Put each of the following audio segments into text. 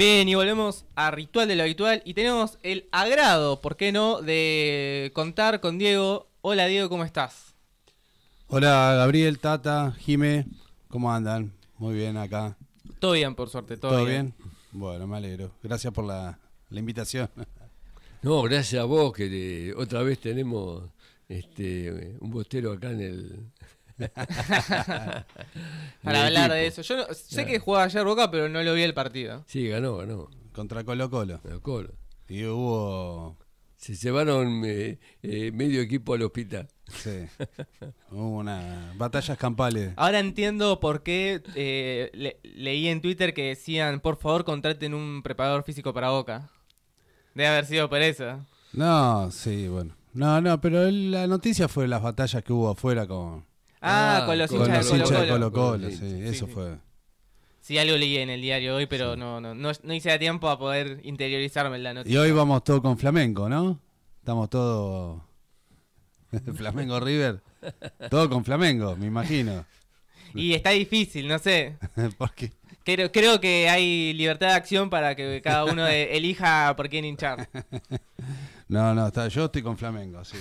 Bien, y volvemos a Ritual de lo Habitual y tenemos el agrado, ¿por qué no?, de contar con Diego. Hola Diego, ¿cómo estás? Hola Gabriel, Tata, Jime, ¿cómo andan? Muy bien acá. Todo bien, por suerte, todo, ¿Todo bien? Bueno, me alegro. Gracias por la, invitación. No, gracias a vos que eh, otra vez tenemos este, un bostero acá en el, Para hablar de eso. Yo sé que jugaba ayer Boca, pero no lo vi el partido. Sí, ganó, ganó. Contra Colo Colo. Colo, Y hubo... Se llevaron eh, eh, medio equipo al hospital. Sí. Hubo una batallas campales. Ahora entiendo por qué eh, leí en Twitter que decían, por favor, contraten un preparador físico para Boca. Debe haber sido por eso. No, sí, bueno. No, no, pero la noticia fue las batallas que hubo afuera con, Ah, ah, con los hinchas de Colo Colo. sí, eso fue. Sí, algo leí en el diario hoy, pero no, no, no, hice a tiempo a poder interiorizarme en la noticia. Y hoy vamos todos con Flamengo, ¿no? Estamos todos... flamengo River. Todo con Flamengo, me imagino. Y está difícil, no sé. ¿Por qué? Creo, creo que hay libertad de acción para que cada uno elija por quién hinchar. No, no, está, yo estoy con Flamengo, sí.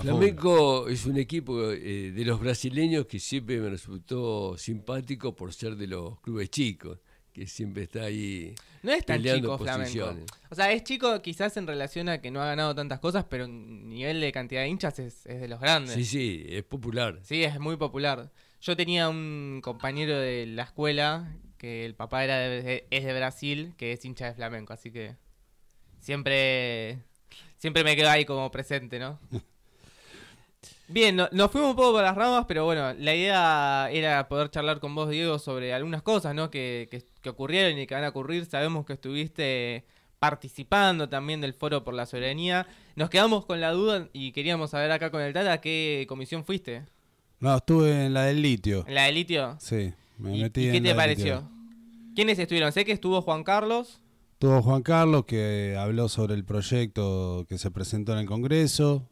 Flamenco es un equipo eh, de los brasileños que siempre me resultó simpático por ser de los clubes chicos, que siempre está ahí. No es tan chico O sea, es chico quizás en relación a que no ha ganado tantas cosas, pero en nivel de cantidad de hinchas es, de los grandes. Sí, sí, es popular. Sí, es muy popular. Yo tenía un compañero de la escuela que el papá era es de Brasil, que es hincha de flamenco así que siempre siempre me quedo ahí como presente, ¿no? Bien, nos fuimos un poco por las ramas, pero bueno, la idea era poder charlar con vos, Diego, sobre algunas cosas ¿no? que, que, ocurrieron y que van a ocurrir. Sabemos que estuviste participando también del Foro por la Soberanía. Nos quedamos con la duda y queríamos saber acá con el Tata qué comisión fuiste. No, estuve en la del litio. ¿En la del litio? Sí, me ¿y qué te pareció? ¿Quiénes estuvieron? Sé que estuvo Juan Carlos. Estuvo Juan Carlos que habló sobre el proyecto que se presentó en el Congreso.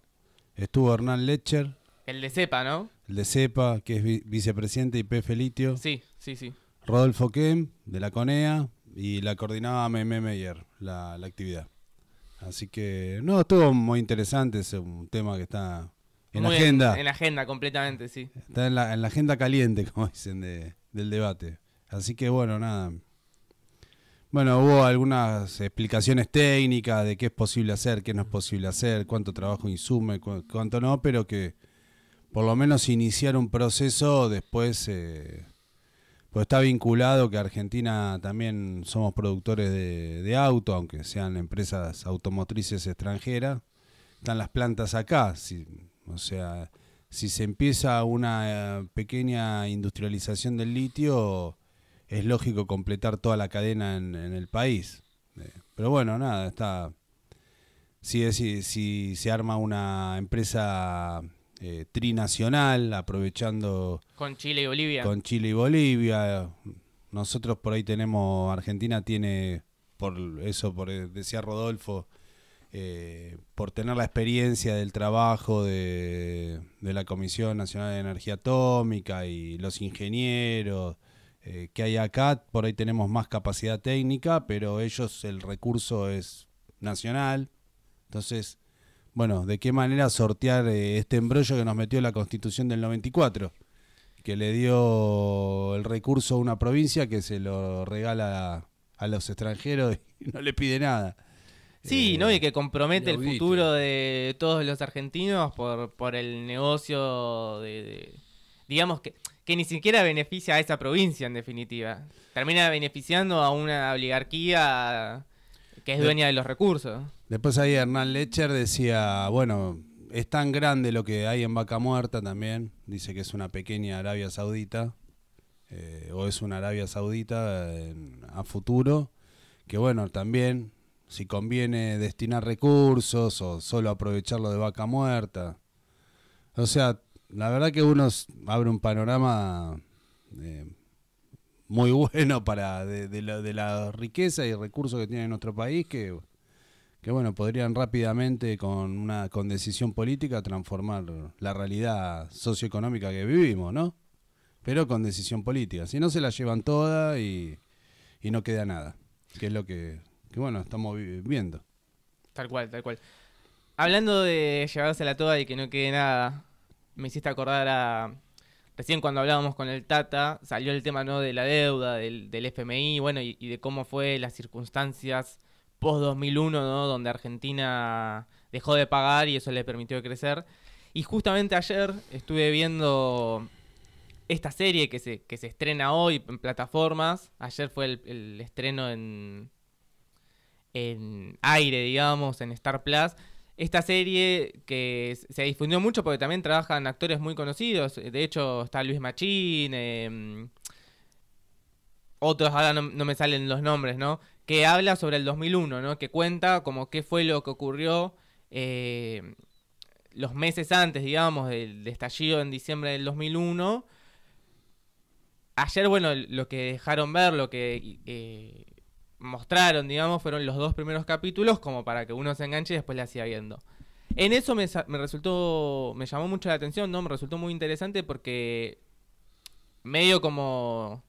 Estuvo Hernán Lecher. El de CEPA, ¿no? El de CEPA, que es vicepresidente y IPF Litio. Sí, sí, sí. Rodolfo Kem, de la CONEA, y la coordinaba Meme Meyer, la, la actividad. Así que, no, estuvo muy interesante, es un tema que está en la agenda. En, en, la agenda, completamente, sí. Está en la, en la agenda caliente, como dicen, de, del debate. Así que, bueno, nada, bueno, hubo algunas explicaciones técnicas de qué es posible hacer, qué no es posible hacer, cuánto trabajo insume, cuánto no, pero que por lo menos iniciar un proceso después, eh, pues está vinculado que Argentina también somos productores de, auto, aunque sean empresas automotrices extranjeras, están las plantas acá, o sea, si se empieza una eh, pequeña industrialización del litio es lógico completar toda la cadena en, en el país. Eh, pero bueno, nada, está. Si, si, si se arma una empresa eh, trinacional, aprovechando. Con Chile y Bolivia. Con Chile y Bolivia. Nosotros por ahí tenemos. Argentina tiene, por eso por, decía Rodolfo, eh, por tener la experiencia del trabajo de, de la Comisión Nacional de Energía Atómica y los ingenieros eh, que hay acá, por ahí tenemos más capacidad técnica, pero ellos el recurso es nacional. Entonces, bueno, ¿de qué manera sortear eh, este embrollo que nos metió la Constitución del 94? Que le dio el recurso a una provincia que se lo regala a los extranjeros y no le pide nada. Sí, eh, ¿no? Y que compromete el futuro de todos los argentinos por, por el negocio de... Digamos que que ni siquiera beneficia a esa provincia en definitiva. Termina beneficiando a una oligarquía que es dueña de los recursos. Después ahí Hernán Lecher decía, bueno, es tan grande lo que hay en Vaca Muerta también, dice que es una pequeña Arabia Saudita, eh, o es una Arabia Saudita a futuro, que bueno, también si conviene destinar recursos o solo aprovecharlo de Vaca Muerta. O sea, la verdad que uno abre un panorama eh, muy bueno para de, la, riqueza y recursos que tiene nuestro país que, que bueno podrían rápidamente con una con decisión política transformar la realidad socioeconómica que vivimos no pero con decisión política si no se la llevan toda y, y no queda nada que es lo que, que bueno estamos viviendo. tal cual tal cual Hablando de llevársela toda y que no quede nada, me hiciste acordar a... Recién cuando hablábamos con el Tata, salió el tema ¿no? de la deuda, del, FMI, bueno, y, de cómo fue las circunstancias post-2001, ¿no? donde Argentina dejó de pagar y eso le permitió crecer. Y justamente ayer estuve viendo esta serie que se, que se estrena hoy en plataformas. Ayer fue el, estreno en, en aire, digamos, en Star Plus esta serie que se difundió mucho porque también trabajan actores muy conocidos. De hecho, está Luis Machín, em, otros, ahora no, me salen los nombres, ¿no? Que habla sobre el 2001, ¿no? Que cuenta como qué fue lo que ocurrió eh, los meses antes, digamos, del estallido en diciembre del 2001. Ayer, bueno, lo que dejaron ver, lo que eh, mostraron, digamos, fueron los dos primeros capítulos como para que uno se enganche y después la hacía viendo. En eso me, resultó, me llamó mucho la atención, ¿no? Me resultó muy interesante porque medio como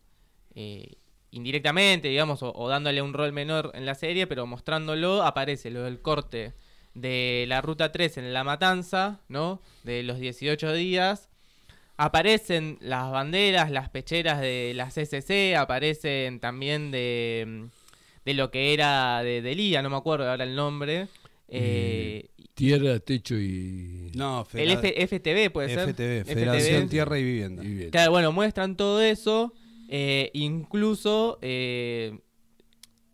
eh, indirectamente, digamos, o, dándole un rol menor en la serie, pero mostrándolo, aparece lo del corte de la Ruta 3 en La Matanza, ¿no? De los 18 días. Aparecen las banderas, las pecheras de las CCC, aparecen también de mm, de lo que era de, de no me acuerdo ahora el nombre. Eh, tierra, techo y. No, el FTV puede ser. FTV, Federación Tierra y vivienda. Claro, bueno, muestran todo eso. Eh, incluso, eh,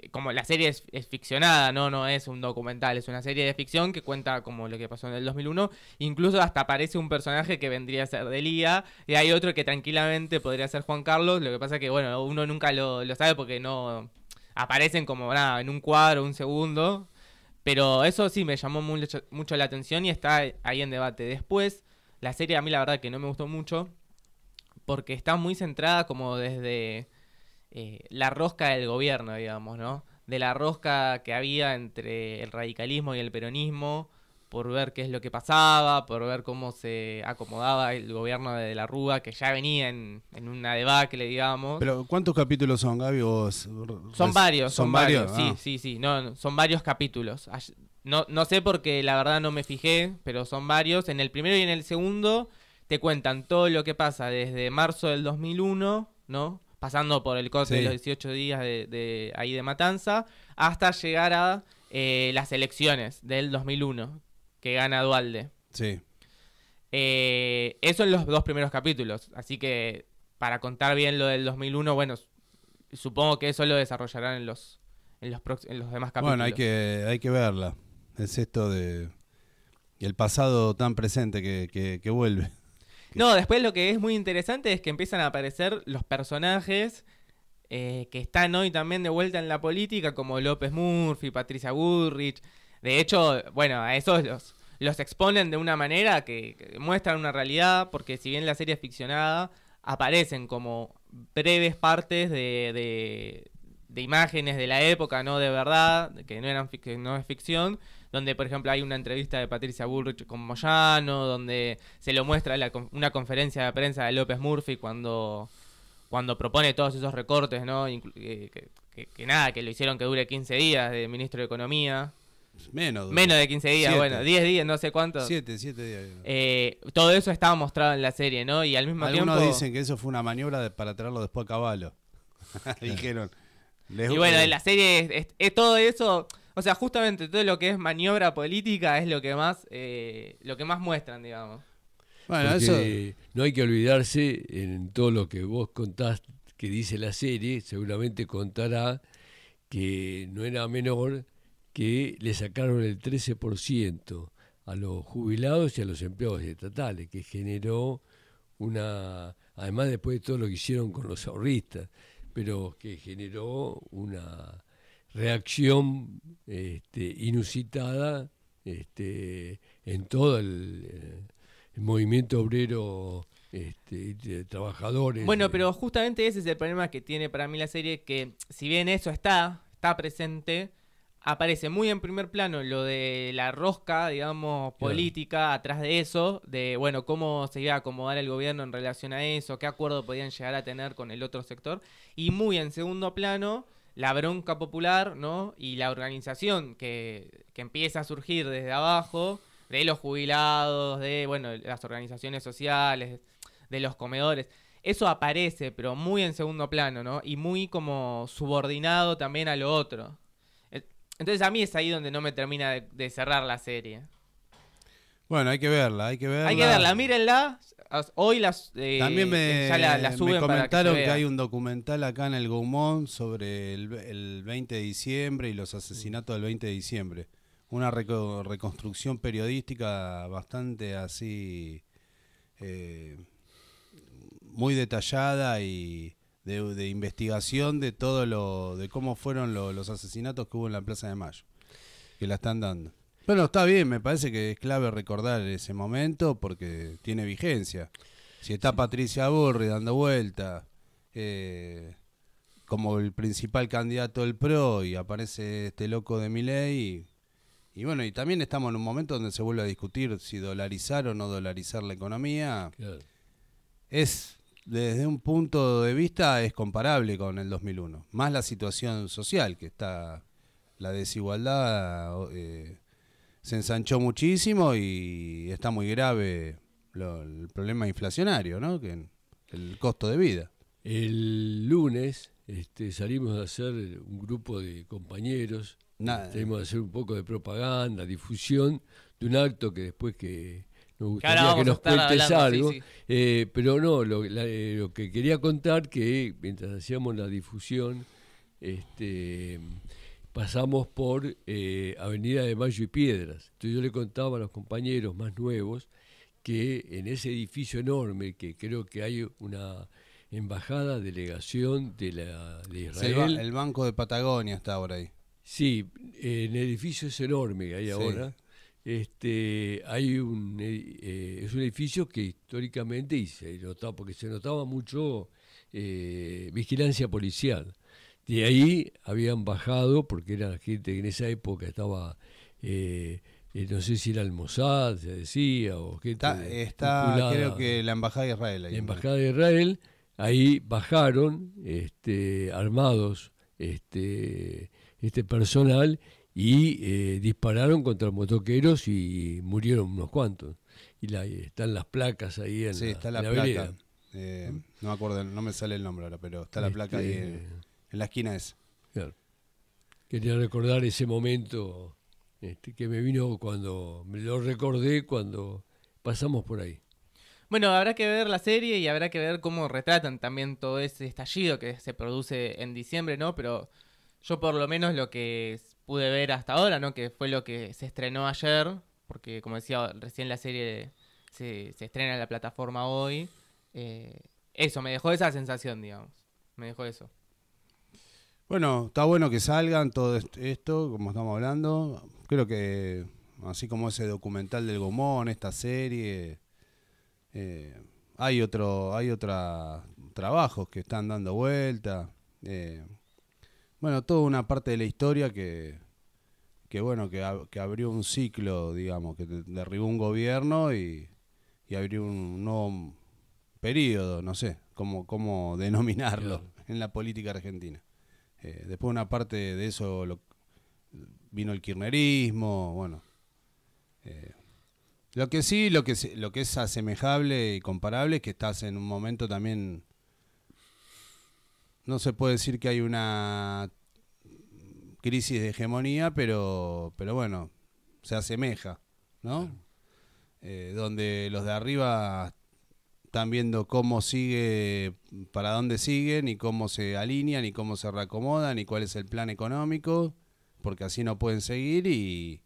como la serie es, ficcionada, no no es un documental, es una serie de ficción que cuenta como lo que pasó en el 2001. Incluso hasta aparece un personaje que vendría a ser Delía y hay otro que tranquilamente podría ser Juan Carlos. Lo que pasa que, bueno, uno nunca lo sabe porque no aparecen como nada, en un cuadro, un segundo. Pero eso sí me llamó mucho, la atención y está ahí en debate. Después, la serie a mí la verdad que no me gustó mucho porque está muy centrada como desde eh, la rosca del gobierno, digamos, ¿no? De la rosca que había entre el radicalismo y el peronismo por ver qué es lo que pasaba, por ver cómo se acomodaba el gobierno de, la Rúa, que ya venía en, en, una debacle, digamos. Pero ¿cuántos capítulos son, Gaby? Son varios, son, varios, sí, ah. sí, sí, no, son varios capítulos. No, no sé porque la verdad no me fijé, pero son varios. En el primero y en el segundo te cuentan todo lo que pasa desde marzo del 2001, ¿no? Pasando por el corte de los 18 días de, ahí de Matanza, hasta llegar a eh, las elecciones del 2001, que gana Dualde. Sí. Eh, eso en los dos primeros capítulos. Así que para contar bien lo del 2001, bueno, supongo que eso lo desarrollarán en los, en los, los demás capítulos. Bueno, hay que, hay que verla. Es esto de el pasado tan presente que, que, vuelve. No, después lo que es muy interesante es que empiezan a aparecer los personajes eh, que están hoy también de vuelta en la política, como López Murphy, Patricia Woodridge... De hecho, bueno, a esos los, exponen de una manera que, muestran una realidad, porque si bien la serie es ficcionada, aparecen como breves partes de, de, imágenes de la época, no de verdad, que no, eran, no es ficción, donde por ejemplo hay una entrevista de Patricia Bullrich con Moyano, donde se lo muestra una conferencia de prensa de López Murphy cuando, cuando propone todos esos recortes, ¿no? Eh, que, que, nada, que lo hicieron que dure 15 días de ministro de Economía, Menos. de 15 días, bueno, 10 días, no sé cuántos 7, 7 días. Eh, todo eso estaba mostrado en la serie, ¿no? Y al mismo Algunos tiempo. Algunos dicen que eso fue una maniobra para traerlo después a caballo. Dijeron. y bueno, en la serie es, todo eso. O sea, justamente todo lo que es maniobra política es lo que más, eh, lo que más muestran, digamos. Bueno, eso. No hay que olvidarse en todo lo que vos contás que dice la serie, seguramente contará que no era menor que le sacaron el 13% a los jubilados y a los empleados estatales, que generó una, además después de todo lo que hicieron con los ahorristas, pero que generó una reacción este, inusitada este, en todo eh, el, movimiento obrero este, de trabajadores. Bueno, pero justamente ese es el problema que tiene para mí la serie, que si bien eso está, está presente, aparece muy en primer plano lo de la rosca, digamos, política atrás de eso, de, bueno, cómo se iba a acomodar el gobierno en relación a eso, qué acuerdo podían llegar a tener con el otro sector, y muy en segundo plano la bronca popular, ¿no? Y la organización que, que empieza a surgir desde abajo, de los jubilados, de, bueno, las organizaciones sociales, de los comedores eso aparece, pero muy en segundo plano, ¿no? Y muy como subordinado también a lo otro. Entonces a mí es ahí donde no me termina de, cerrar la serie. Bueno, hay que verla, hay que verla. Hay que verla, mírenla. Hoy las, eh, También me, me comentaron que, hay un documental acá en el Gaumont sobre el, 20 de diciembre y los asesinatos del 20 de diciembre. Una reconstrucción periodística bastante así, eh, muy detallada y, de, investigación de todo lo, de cómo fueron los asesinatos que hubo en la Plaza de Mayo, que la están dando. Bueno, está bien, me parece que es clave recordar ese momento porque tiene vigencia. Si está Patricia Burri dando vuelta eh, como el principal candidato del PRO y aparece este loco de Miley, y, y, bueno, y también estamos en un momento donde se vuelve a discutir si dolarizar o no dolarizar la economía. Claro. Es desde un punto de vista es comparable con el 2001, más la situación social que está, la desigualdad eh, se ensanchó muchísimo y está muy grave el problema inflacionario, ¿no? el costo de vida. El lunes este, salimos a hacer un grupo de compañeros, salimos este, a hacer un poco de propaganda, difusión de un acto que después que me gustaría que nos cuentes algo. Eh, pero no, eh, lo, que quería contar que mientras hacíamos la difusión, este, pasamos por eh, Avenida de Mayo y Piedras. Entonces yo le contaba a los compañeros más nuevos que en ese edificio enorme, que creo que hay una embajada, delegación de, la, de Israel. el Banco de Patagonia está ahora ahí. Sí, el edificio es enorme que hay ahora. Este, hay un, eh, es un edificio que históricamente, y se notaba, porque se notaba mucho eh, vigilancia policial. De ahí habían bajado, porque era gente que en esa época estaba, eh, no sé si era el Mossad, se decía, o qué Está, creo que la Embajada de Israel. Ahí Embajada de Israel, ahí bajaron este, armados este, este personal y eh, dispararon contra los motoqueros y murieron unos cuantos. Y están las placas ahí en la, está eh, no me acuerdo, no me sale el nombre ahora, pero está la este, placa ahí en, la esquina esa. Quería recordar ese momento este, que me vino cuando, me lo recordé cuando pasamos por ahí. Bueno, habrá que ver la serie y habrá que ver cómo retratan también todo ese estallido que se produce en diciembre, ¿no? Pero yo por lo menos lo que pude ver hasta ahora, ¿no? Que fue lo que se estrenó ayer, porque como decía recién la serie se, se estrena en la plataforma hoy. Eh, eso, me dejó esa sensación, digamos. Me dejó eso. Bueno, está bueno que salgan todo esto, como estamos hablando. Creo que así como ese documental del Gomón, esta serie, eh, hay otro, hay otros trabajos que están dando vuelta. Eh, bueno, toda una parte de la historia que, que bueno, que, abrió un ciclo, digamos, que derribó un gobierno y, abrió un nuevo periodo, no sé cómo, cómo denominarlo, en la política argentina. Eh, después una parte de eso vino el kirchnerismo, bueno. Eh, lo que sí, lo que, lo que es asemejable y comparable es que estás en un momento también... No se puede decir que hay una crisis de hegemonía, pero, pero bueno, se asemeja, ¿no? Eh, donde los de arriba están viendo cómo sigue, para dónde siguen y cómo se alinean y cómo se reacomodan y cuál es el plan económico, porque así no pueden seguir y,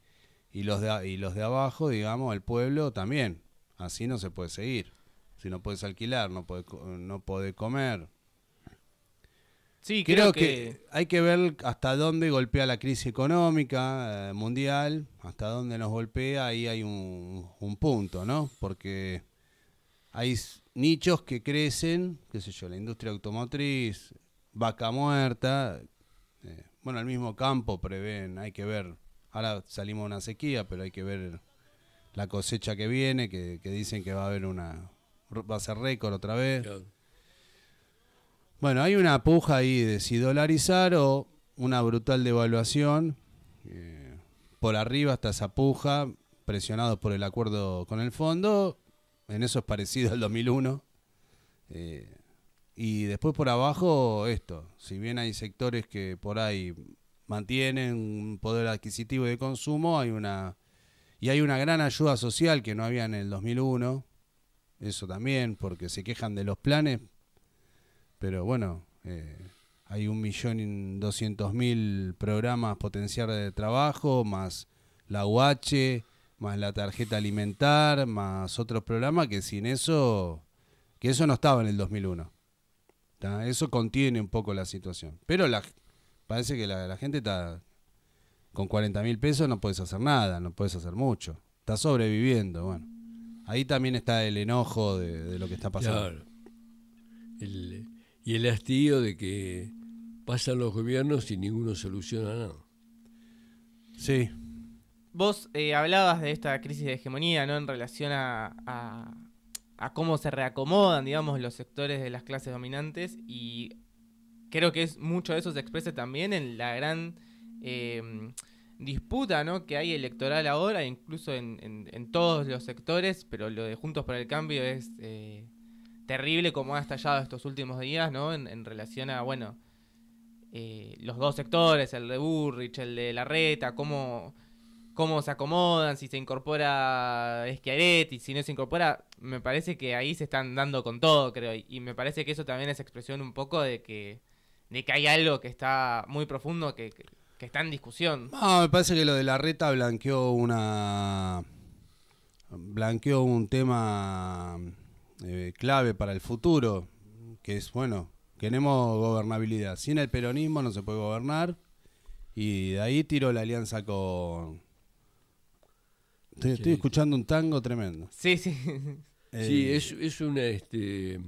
y los, de, y los de abajo, digamos, el pueblo también, así no se puede seguir. Si no puedes alquilar, no puedes no puede comer, Sí, creo, que... hay que ver hasta dónde golpea la crisis económica eh, mundial, hasta dónde nos golpea, ahí hay un, punto, ¿no? Porque hay nichos que crecen, qué sé yo, la industria automotriz, vaca muerta, eh, bueno, el mismo campo prevén, hay que ver, ahora salimos de una sequía, pero hay que ver la cosecha que viene, que, dicen que va a haber una, va a ser récord otra vez. Bueno, hay una puja ahí de si dolarizar o una brutal devaluación. Eh, por arriba está esa puja, presionado por el acuerdo con el fondo. En eso es parecido al 2001. Eh, y después por abajo, esto. Si bien hay sectores que por ahí mantienen un poder adquisitivo de consumo, hay una. Y hay una gran ayuda social que no había en el 2001. Eso también, porque se quejan de los planes, pero bueno, eh, hay un millón y doscientos mil programas potenciar de trabajo, más la UH, más la tarjeta alimentar, más otros programas que sin eso, que eso no estaba en el 2001. Eso contiene un poco la situación. Pero la, parece que la, gente está con 40 mil pesos, no puedes hacer nada, no puedes hacer mucho. Está sobreviviendo, bueno. Ahí también está el enojo de, lo que está pasando. Claro. El, y el hastío de que pasan los gobiernos y ninguno soluciona nada. Sí. Vos eh, hablabas de esta crisis de hegemonía, ¿no? En relación a, cómo se reacomodan, digamos, los sectores de las clases dominantes y creo que es mucho de eso se expresa también en la gran eh, disputa, ¿no? Que hay electoral ahora, incluso en, todos los sectores, pero lo de Juntos por el Cambio es eh, terrible como ha estallado estos últimos días, ¿no? En, en relación a, bueno, eh, los dos sectores, el de Burrich, el de Larreta, cómo, cómo se acomodan, si se incorpora y si no se incorpora, me parece que ahí se están dando con todo, creo, y, me parece que eso también es expresión un poco de que, de que hay algo que está muy profundo, que, que, que está en discusión. No, me parece que lo de Larreta blanqueó una... blanqueó un tema eh, clave para el futuro, que es, bueno, tenemos gobernabilidad. Sin el peronismo no se puede gobernar. Y de ahí tiro la alianza con... Estoy, escuchando un tango tremendo. Sí, sí. sí, eh, es, es Este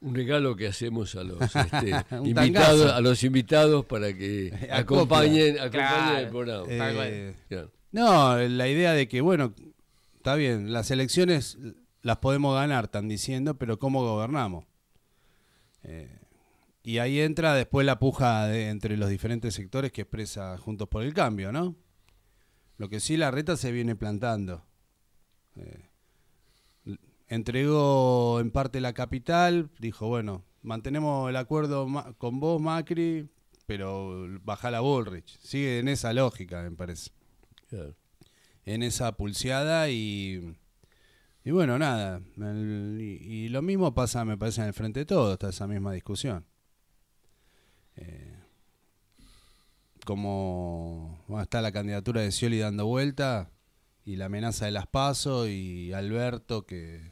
un regalo que hacemos a los este, invitados a los invitados para que acompañen, el eh, No, la idea de que bueno, está bien, las elecciones las podemos ganar, están diciendo, pero ¿cómo gobernamos? Eh, y ahí entra después la puja entre los diferentes sectores que expresa Juntos por el Cambio, ¿no? Lo que sí la reta se viene plantando. Eh, entregó en parte la capital, dijo, bueno, mantenemos el acuerdo con vos, Macri, pero baja la Bullrich. Sigue en esa lógica, me parece. En esa pulseada y y bueno, nada, y, lo mismo pasa, me parece, en el frente de todo, está esa misma discusión. Eh, como está la candidatura de Scioli dando vuelta y la amenaza de las PASO y Alberto que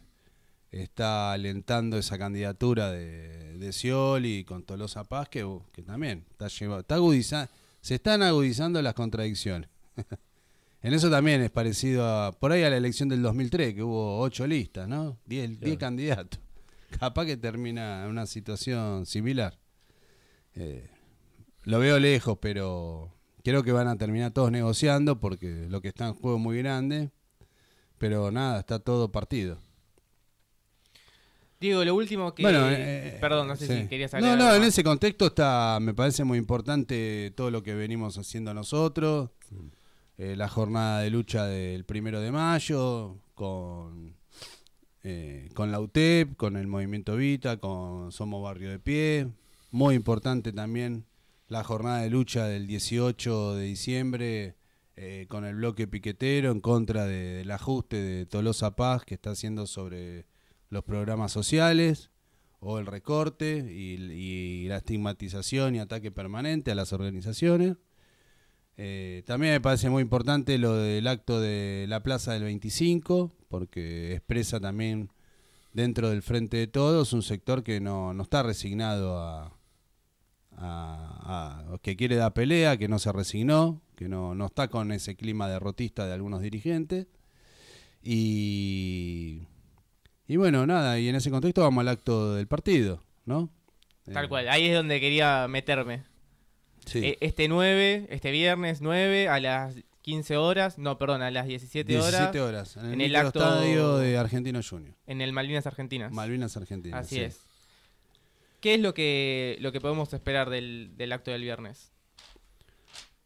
está alentando esa candidatura de, de Scioli con Tolosa Paz, que, que también está, está agudizando, se están agudizando las contradicciones. En eso también es parecido a, por ahí a la elección del 2003, que hubo ocho listas, ¿no? Diez, candidatos. Capaz que termina en una situación similar. Eh, lo veo lejos, pero creo que van a terminar todos negociando porque lo que está en juego es muy grande. Pero nada, está todo partido. Diego, lo último que. Bueno, eh, perdón, no sé si querías hablar. No, no, en ese contexto está, me parece muy importante todo lo que venimos haciendo nosotros. Eh, la jornada de lucha del primero de mayo, con, eh, con la UTEP, con el Movimiento Vita, con Somos Barrio de Pie. Muy importante también la jornada de lucha del 18 de diciembre eh, con el bloque piquetero en contra del ajuste de Tolosa Paz que está haciendo sobre los programas sociales o el recorte y la estigmatización y ataque permanente a las organizaciones. Eh, también me parece muy importante lo del acto de la Plaza del 25, porque expresa también dentro del Frente de Todos un sector que no, está resignado a, que quiere dar pelea, que no se resignó, que no, está con ese clima derrotista de algunos dirigentes. Y, bueno, nada, y en ese contexto vamos al acto del partido, ¿no? Tal eh, cual, ahí es donde quería meterme. E, este 9, este viernes 9 a las 15 horas, no, perdón, a las 17 horas. 17 horas, en el, estadio de Argentino Junior. En el Malvinas Argentinas. Malvinas Argentinas. Así es. ¿Qué es lo que, lo que podemos esperar del, acto del viernes?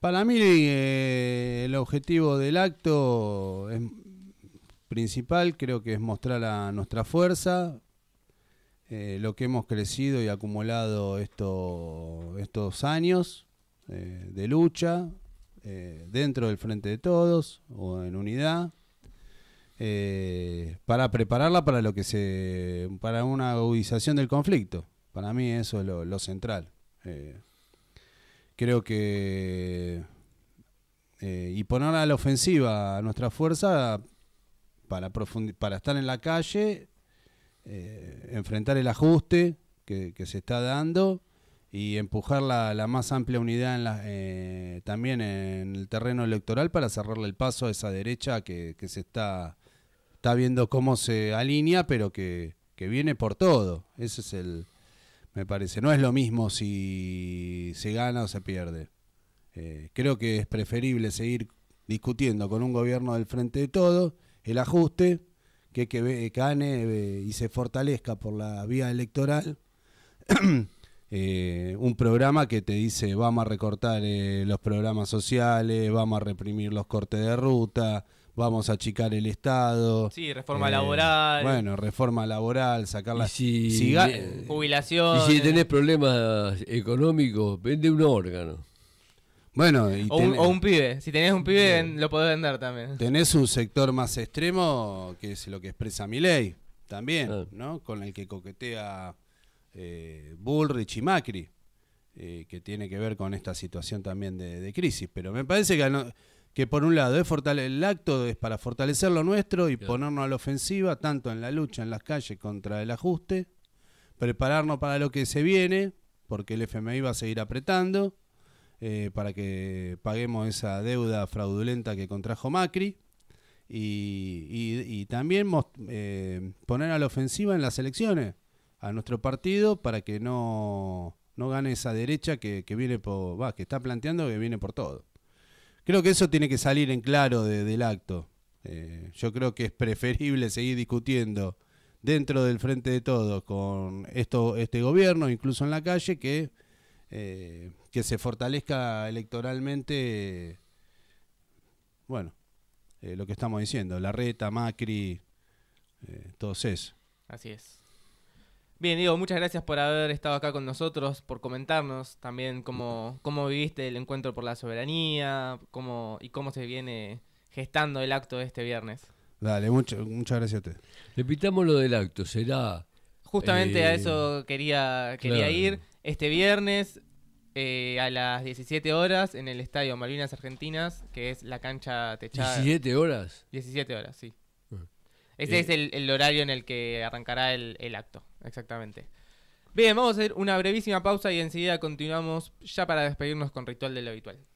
Para mí eh, el objetivo del acto es principal, creo que es mostrar a nuestra fuerza, eh, lo que hemos crecido y acumulado esto, estos años, eh, de lucha eh, dentro del Frente de Todos o en unidad eh, para prepararla para lo que se para una agudización del conflicto. Para mí eso es lo, central. creo que y poner a la ofensiva a nuestra fuerza para para estar en la calle, enfrentar el ajuste que se está dando y empujar la, más amplia unidad en la, eh, también en el terreno electoral para cerrarle el paso a esa derecha que, se está, está viendo cómo se alinea, pero que, viene por todo. Ese es el, me parece. No es lo mismo si se gana o se pierde. Eh, creo que es preferible seguir discutiendo con un gobierno del frente de todo el ajuste, que, que gane eh, y se fortalezca por la vía electoral Eh, un programa que te dice vamos a recortar eh, los programas sociales, vamos a reprimir los cortes de ruta, vamos a achicar el Estado. Sí, reforma eh, laboral. Bueno, reforma laboral, sacar la si, jubilación. Y si tenés problemas económicos, vende un órgano. Bueno, o, un, pibe. Si tenés un pibe, lo podés vender también. Tenés un sector más extremo, que es lo que expresa mi ley, también, ah. ¿no? Con el que coquetea eh, Bullrich y Macri, eh, que tiene que ver con esta situación también de, crisis. Pero me parece que, que por un lado es el acto es para fortalecer lo nuestro y ponernos a la ofensiva, tanto en la lucha en las calles contra el ajuste, prepararnos para lo que se viene, porque el FMI va a seguir apretando. Eh, para que paguemos esa deuda fraudulenta que contrajo Macri y, también poner a la ofensiva en las elecciones a nuestro partido para que no, gane esa derecha que, que viene por, va, que está planteando que viene por todo. Creo que eso tiene que salir en claro de, del acto. Eh, yo creo que es preferible seguir discutiendo dentro del frente de todos con esto, este gobierno, incluso en la calle, que, eh, que se fortalezca electoralmente, bueno, eh, lo que estamos diciendo, la reta, Macri, todo eso. Así es. Bien, Diego, muchas gracias por haber estado acá con nosotros, por comentarnos también cómo, cómo viviste el encuentro por la soberanía cómo, y cómo se viene gestando el acto de este viernes. Dale, mucho, muchas gracias a ti. Repitamos lo del acto, será... Justamente a eh, eso quería, quería ir. Este viernes eh, a las 17 horas en el Estadio Malvinas Argentinas, que es la cancha techada. ¿17 horas? 17 horas, sí. Ese eh, es el, horario en el que arrancará el, el acto, exactamente. Bien, vamos a hacer una brevísima pausa y enseguida continuamos ya para despedirnos con Ritual de lo Habitual.